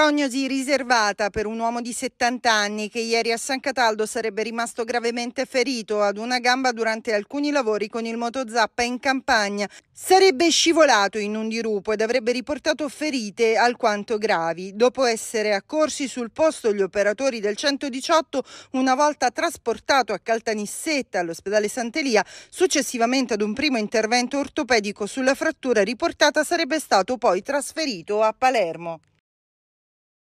Prognosi riservata per un uomo di 70 anni che ieri a San Cataldo sarebbe rimasto gravemente ferito ad una gamba durante alcuni lavori con il motozappa in campagna. Sarebbe scivolato in un dirupo ed avrebbe riportato ferite alquanto gravi. Dopo essere accorsi sul posto gli operatori del 118, una volta trasportato a Caltanissetta all'ospedale Sant'Elia, successivamente ad un primo intervento ortopedico sulla frattura riportata sarebbe stato poi trasferito a Palermo.